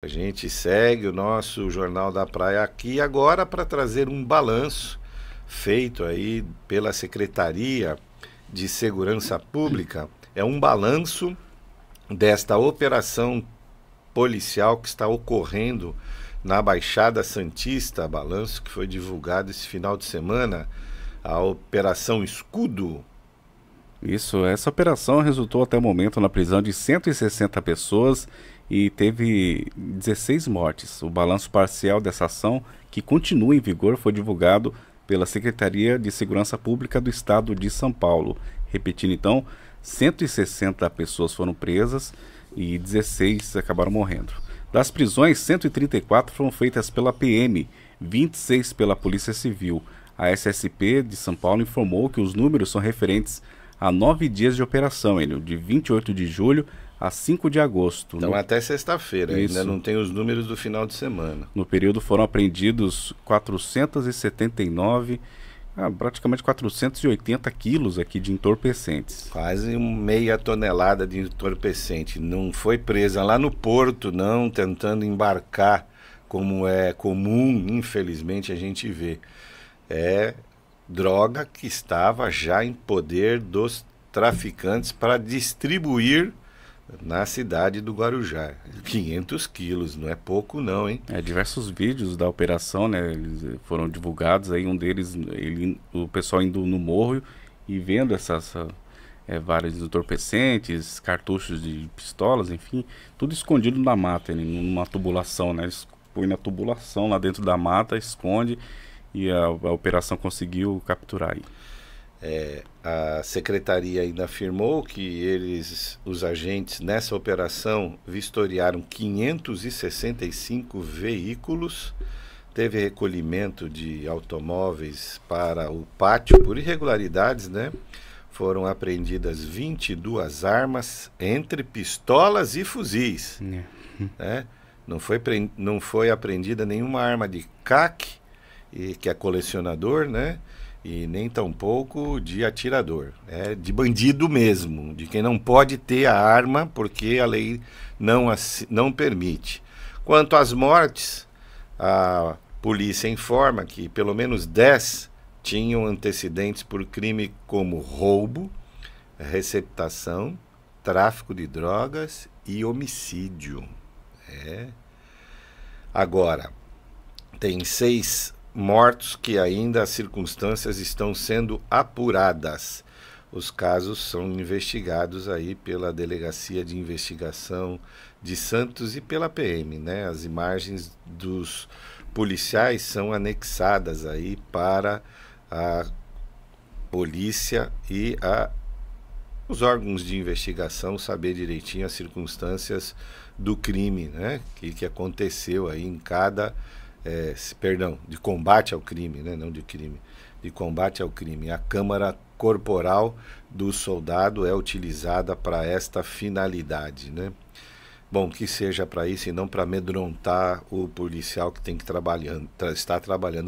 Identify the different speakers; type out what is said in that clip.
Speaker 1: A gente segue o nosso Jornal da Praia aqui agora para trazer um balanço feito aí pela Secretaria de Segurança Pública. É um balanço desta operação policial que está ocorrendo na Baixada Santista, balanço que foi divulgado esse final
Speaker 2: de semana, a Operação Escudo, isso, essa operação resultou até o momento na prisão de 160 pessoas e teve 16 mortes. O balanço parcial dessa ação, que continua em vigor, foi divulgado pela Secretaria de Segurança Pública do Estado de São Paulo. Repetindo então, 160 pessoas foram presas e 16 acabaram morrendo. Das prisões, 134 foram feitas pela PM, 26 pela Polícia Civil. A SSP de São Paulo informou que os números são referentes a nove dias de operação, de 28 de julho a 5 de agosto. Então, no...
Speaker 1: até sexta-feira, ainda não tem
Speaker 2: os números do final de semana. No período foram apreendidos 479, ah, praticamente 480 quilos aqui de entorpecentes. Quase
Speaker 1: meia tonelada de entorpecente. Não foi presa lá no porto, não, tentando embarcar, como é comum, infelizmente, a gente vê. É droga que estava já em poder dos traficantes para distribuir na cidade do Guarujá. 500 quilos,
Speaker 2: não é pouco não, hein? É, diversos vídeos da operação, né, eles eh, foram divulgados aí, um deles, ele, o pessoal indo no morro e vendo essas essa, eh, é, várias entorpecentes, cartuchos de pistolas, enfim, tudo escondido na mata, né, numa tubulação, né, eles na tubulação lá dentro da mata, esconde e a, a operação conseguiu capturar aí. É, a secretaria ainda afirmou que
Speaker 1: eles, os agentes, nessa operação vistoriaram 565 veículos, teve recolhimento de automóveis para o pátio por irregularidades, né? Foram apreendidas 22 armas, entre pistolas e fuzis. Não, é. né? não, foi, não foi apreendida nenhuma arma de CAC, e, que é colecionador, né? e nem tampouco de atirador. É de bandido mesmo, de quem não pode ter a arma porque a lei não, não permite. Quanto às mortes, a polícia informa que pelo menos 10 tinham antecedentes por crime como roubo, receptação, tráfico de drogas e homicídio. É. Agora, tem seis mortos que ainda as circunstâncias estão sendo apuradas. Os casos são investigados aí pela Delegacia de Investigação de Santos e pela PM, né? As imagens dos policiais são anexadas aí para a polícia e a os órgãos de investigação saber direitinho as circunstâncias do crime, né? Que, que aconteceu aí em cada é, perdão, de combate ao crime, né? não de crime, de combate ao crime. A Câmara Corporal do Soldado é utilizada para esta finalidade. Né? Bom, que seja para isso e não para amedrontar o policial que tem que trabalhando, tra está trabalhando